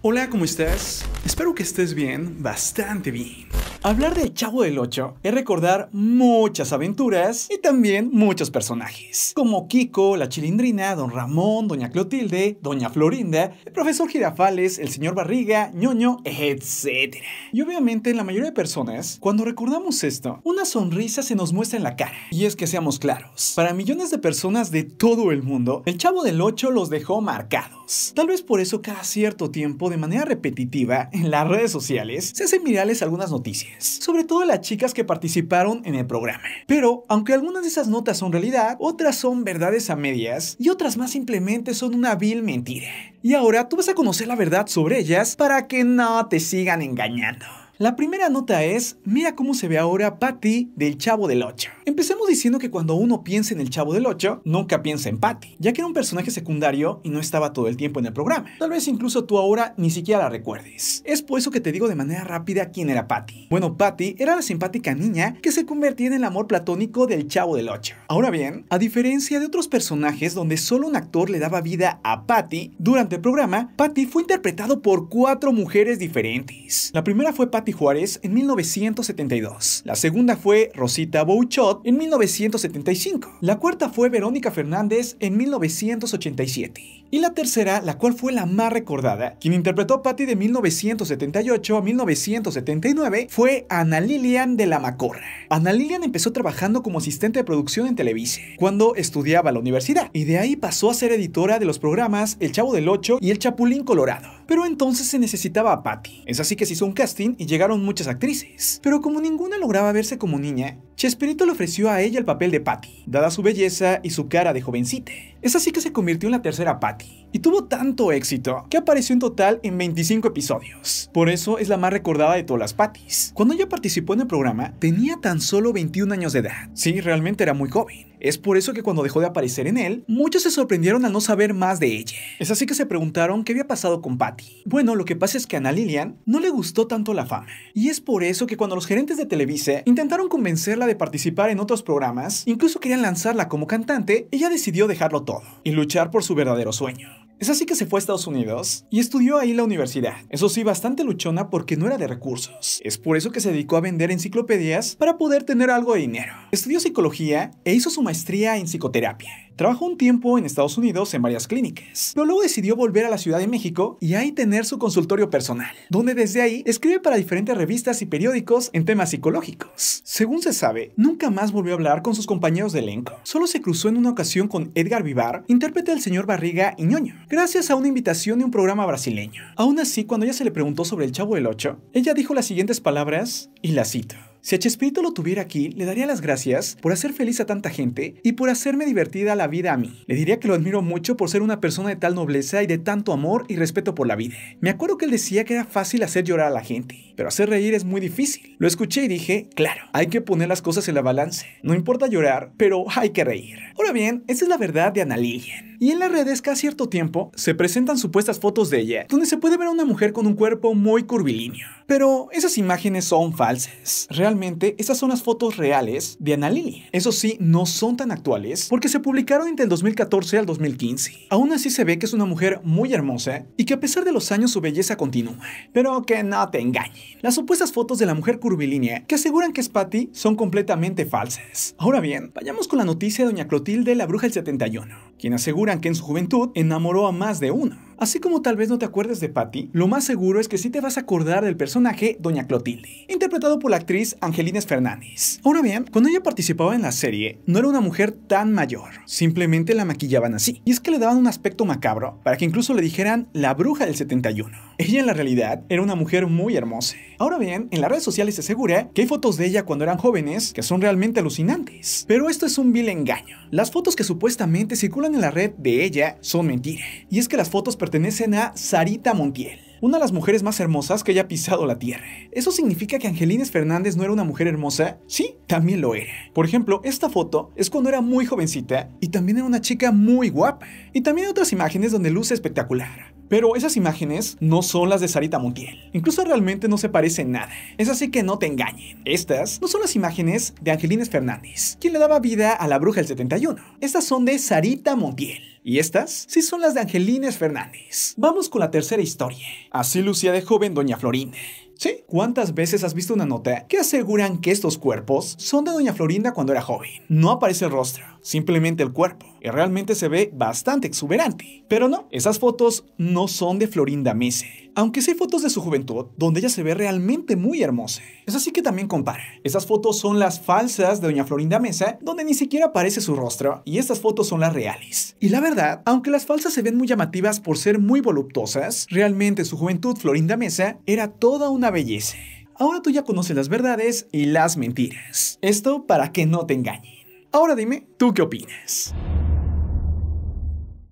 Hola, ¿cómo estás? Espero que estés bien, bastante bien. Hablar de Chavo del 8 es recordar muchas aventuras y también muchos personajes, como Kiko, la Chilindrina, Don Ramón, Doña Clotilde, Doña Florinda, el profesor Girafales, el señor Barriga, ñoño, etc. Y obviamente en la mayoría de personas, cuando recordamos esto, una sonrisa se nos muestra en la cara. Y es que seamos claros, para millones de personas de todo el mundo, el Chavo del 8 los dejó marcados. Tal vez por eso cada cierto tiempo, de manera repetitiva, en las redes sociales, se hacen virales algunas noticias sobre todo las chicas que participaron en el programa. Pero, aunque algunas de esas notas son realidad, otras son verdades a medias y otras más simplemente son una vil mentira. Y ahora tú vas a conocer la verdad sobre ellas para que no te sigan engañando. La primera nota es, mira cómo se ve ahora Patty del Chavo del 8. Empecemos diciendo que cuando uno piensa en el Chavo del 8, nunca piensa en Patty, ya que era un personaje secundario y no estaba todo el tiempo en el programa. Tal vez incluso tú ahora ni siquiera la recuerdes. Es por eso que te digo de manera rápida quién era Patty. Bueno, Patty era la simpática niña que se convertía en el amor platónico del Chavo del 8. Ahora bien, a diferencia de otros personajes donde solo un actor le daba vida a Patty, durante el programa, Patty fue interpretado por cuatro mujeres diferentes. La primera fue Patty Juárez en 1972. La segunda fue Rosita Bouchot en 1975. La cuarta fue Verónica Fernández en 1987. Y la tercera, la cual fue la más recordada, quien interpretó a Patty de 1978 a 1979, fue Ana Lilian de la Macorra. Ana Lilian empezó trabajando como asistente de producción en Televisa, cuando estudiaba la universidad, y de ahí pasó a ser editora de los programas El Chavo del Ocho y El Chapulín Colorado. Pero entonces se necesitaba a Patty, es así que se hizo un casting y llegaron muchas actrices, pero como ninguna lograba verse como niña, Chespirito le ofreció a ella el papel de Patty, dada su belleza y su cara de jovencita. Es así que se convirtió en la tercera Patty, y tuvo tanto éxito que apareció en total en 25 episodios. Por eso es la más recordada de todas las Patis. Cuando ella participó en el programa, tenía tan solo 21 años de edad. Sí, realmente era muy joven. Es por eso que cuando dejó de aparecer en él, muchos se sorprendieron al no saber más de ella. Es así que se preguntaron qué había pasado con Patty. Bueno, lo que pasa es que a Ana Lilian no le gustó tanto la fama. Y es por eso que cuando los gerentes de Televisa intentaron convencerla de participar en otros programas, incluso querían lanzarla como cantante, ella decidió dejarlo todo y luchar por su verdadero sueño. Es así que se fue a Estados Unidos y estudió ahí la universidad. Eso sí, bastante luchona porque no era de recursos. Es por eso que se dedicó a vender enciclopedias para poder tener algo de dinero. Estudió psicología e hizo su maestría en psicoterapia. Trabajó un tiempo en Estados Unidos en varias clínicas, pero luego decidió volver a la Ciudad de México y ahí tener su consultorio personal, donde desde ahí escribe para diferentes revistas y periódicos en temas psicológicos. Según se sabe, nunca más volvió a hablar con sus compañeros de elenco. Solo se cruzó en una ocasión con Edgar Vivar, intérprete del señor Barriga y Ñoño, gracias a una invitación de un programa brasileño. Aún así, cuando ella se le preguntó sobre el Chavo del Ocho, ella dijo las siguientes palabras y la cito. Si a Chespirito lo tuviera aquí, le daría las gracias por hacer feliz a tanta gente y por hacerme divertida la vida a mí. Le diría que lo admiro mucho por ser una persona de tal nobleza y de tanto amor y respeto por la vida. Me acuerdo que él decía que era fácil hacer llorar a la gente, pero hacer reír es muy difícil. Lo escuché y dije, claro, hay que poner las cosas en la balance. No importa llorar, pero hay que reír. Ahora bien, esa es la verdad de Ana Y en las redes cada cierto tiempo se presentan supuestas fotos de ella, donde se puede ver a una mujer con un cuerpo muy curvilíneo pero esas imágenes son falsas. Realmente, esas son las fotos reales de Ana Eso sí, no son tan actuales porque se publicaron entre el 2014 al 2015. Aún así se ve que es una mujer muy hermosa y que a pesar de los años su belleza continúa. Pero que no te engañen. Las supuestas fotos de la mujer curvilínea que aseguran que es Patty son completamente falsas. Ahora bien, vayamos con la noticia de Doña Clotilde, la bruja del 71, quien aseguran que en su juventud enamoró a más de uno. Así como tal vez no te acuerdes de Patty, lo más seguro es que sí te vas a acordar del personaje Doña Clotilde, interpretado por la actriz Angelines Fernández. Ahora bien, cuando ella participaba en la serie, no era una mujer tan mayor, simplemente la maquillaban así. Y es que le daban un aspecto macabro, para que incluso le dijeran la bruja del 71. Ella en la realidad era una mujer muy hermosa. Ahora bien, en las redes sociales se asegura que hay fotos de ella cuando eran jóvenes que son realmente alucinantes. Pero esto es un vil engaño. Las fotos que supuestamente circulan en la red de ella son mentira. Y es que las fotos pertenecen a Sarita Montiel una de las mujeres más hermosas que haya pisado la tierra. ¿Eso significa que Angelines Fernández no era una mujer hermosa? Sí, también lo era. Por ejemplo, esta foto es cuando era muy jovencita y también era una chica muy guapa. Y también hay otras imágenes donde luce espectacular. Pero esas imágenes no son las de Sarita Montiel. Incluso realmente no se parecen nada. Es así que no te engañen. Estas no son las imágenes de Angelines Fernández, quien le daba vida a la bruja del 71. Estas son de Sarita Montiel. Y estas sí son las de Angelines Fernández. Vamos con la tercera historia. Así lucía de joven Doña Florinda. ¿Sí? ¿Cuántas veces has visto una nota que aseguran que estos cuerpos son de Doña Florinda cuando era joven? No aparece el rostro simplemente el cuerpo. Y realmente se ve bastante exuberante. Pero no, esas fotos no son de Florinda Mesa Aunque sí hay fotos de su juventud donde ella se ve realmente muy hermosa. Es así que también compara. Esas fotos son las falsas de doña Florinda Mesa, donde ni siquiera aparece su rostro, y estas fotos son las reales. Y la verdad, aunque las falsas se ven muy llamativas por ser muy voluptuosas, realmente su juventud Florinda Mesa era toda una belleza. Ahora tú ya conoces las verdades y las mentiras. Esto para que no te engañes. Ahora dime, ¿tú qué opinas?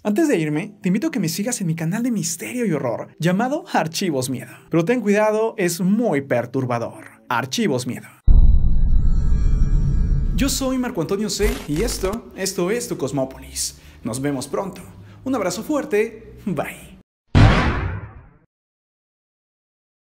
Antes de irme, te invito a que me sigas en mi canal de misterio y horror llamado Archivos Miedo. Pero ten cuidado, es muy perturbador. Archivos Miedo. Yo soy Marco Antonio C y esto, esto es tu Cosmópolis. Nos vemos pronto. Un abrazo fuerte. Bye.